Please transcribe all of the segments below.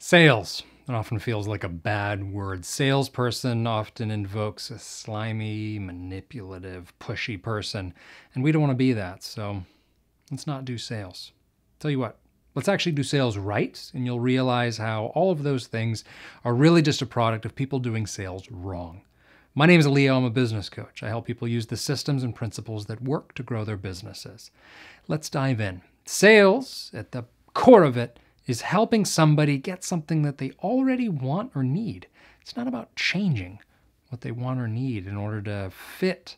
Sales. It often feels like a bad word. Salesperson often invokes a slimy, manipulative, pushy person, and we don't want to be that, so let's not do sales. Tell you what, let's actually do sales right, and you'll realize how all of those things are really just a product of people doing sales wrong. My name is Leo. I'm a business coach. I help people use the systems and principles that work to grow their businesses. Let's dive in. Sales, at the core of it, is helping somebody get something that they already want or need. It's not about changing what they want or need in order to fit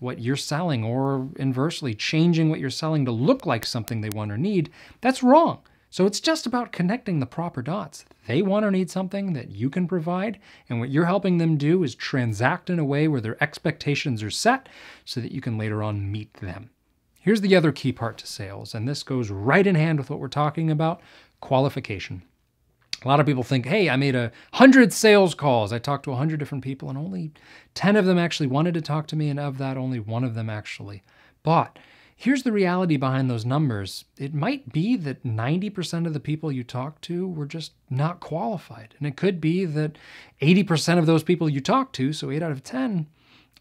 what you're selling or inversely changing what you're selling to look like something they want or need. That's wrong. So it's just about connecting the proper dots. They want or need something that you can provide, and what you're helping them do is transact in a way where their expectations are set so that you can later on meet them. Here's the other key part to sales, and this goes right in hand with what we're talking about qualification. A lot of people think, hey, I made a hundred sales calls. I talked to a hundred different people, and only 10 of them actually wanted to talk to me, and of that, only one of them actually bought. Here's the reality behind those numbers. It might be that 90% of the people you talked to were just not qualified. And it could be that 80% of those people you talked to, so 8 out of 10,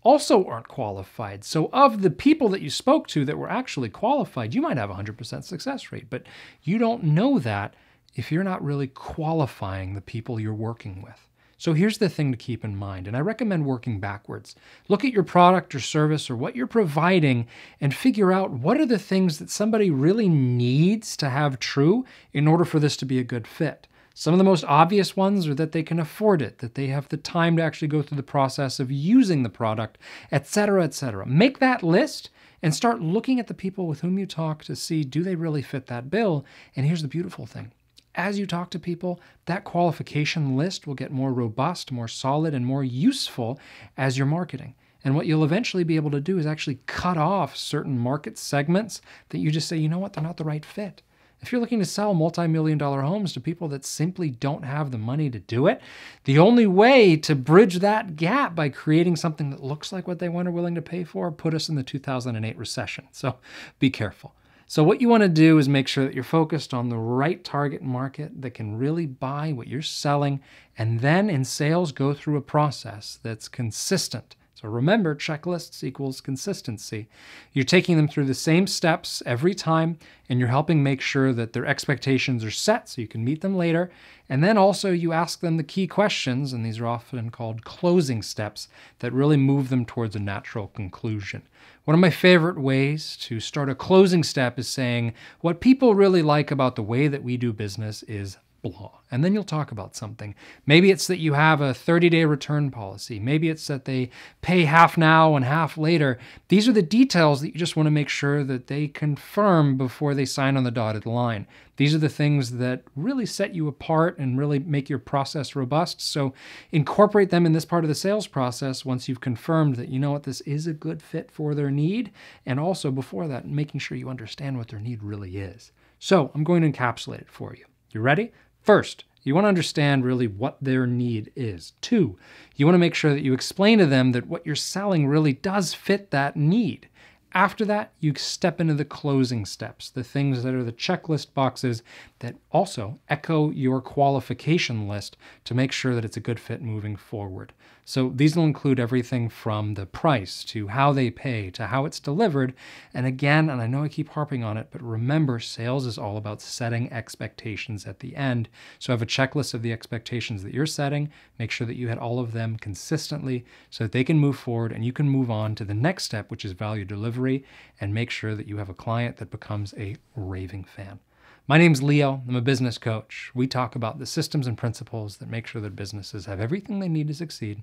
also aren't qualified. So, of the people that you spoke to that were actually qualified, you might have 100% success rate, but you don't know that if you're not really qualifying the people you're working with. So, here's the thing to keep in mind, and I recommend working backwards. Look at your product or service or what you're providing and figure out what are the things that somebody really needs to have true in order for this to be a good fit. Some of the most obvious ones are that they can afford it, that they have the time to actually go through the process of using the product, etc., etc. Make that list and start looking at the people with whom you talk to see do they really fit that bill? And here's the beautiful thing. As you talk to people, that qualification list will get more robust, more solid, and more useful as you're marketing. And what you'll eventually be able to do is actually cut off certain market segments that you just say, you know what, they're not the right fit. If you're looking to sell multi million dollar homes to people that simply don't have the money to do it, the only way to bridge that gap by creating something that looks like what they want or willing to pay for put us in the 2008 recession. So be careful. So, what you want to do is make sure that you're focused on the right target market that can really buy what you're selling, and then in sales, go through a process that's consistent so remember, checklists equals consistency. You're taking them through the same steps every time, and you're helping make sure that their expectations are set so you can meet them later. And then also you ask them the key questions, and these are often called closing steps that really move them towards a natural conclusion. One of my favorite ways to start a closing step is saying, what people really like about the way that we do business is blah. And then you'll talk about something. Maybe it's that you have a 30 day return policy. Maybe it's that they pay half now and half later. These are the details that you just want to make sure that they confirm before they sign on the dotted line. These are the things that really set you apart and really make your process robust. So incorporate them in this part of the sales process once you've confirmed that you know what this is a good fit for their need. And also before that, making sure you understand what their need really is. So I'm going to encapsulate it for you. You ready? First, you want to understand really what their need is. Two, you want to make sure that you explain to them that what you're selling really does fit that need after that, you step into the closing steps, the things that are the checklist boxes that also echo your qualification list to make sure that it's a good fit moving forward. So these will include everything from the price to how they pay to how it's delivered. And again, and I know I keep harping on it, but remember, sales is all about setting expectations at the end. So have a checklist of the expectations that you're setting. Make sure that you had all of them consistently so that they can move forward and you can move on to the next step, which is value delivery delivery and make sure that you have a client that becomes a raving fan. My name's Leo. I'm a business coach. We talk about the systems and principles that make sure that businesses have everything they need to succeed.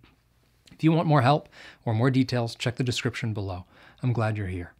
If you want more help or more details, check the description below. I'm glad you're here.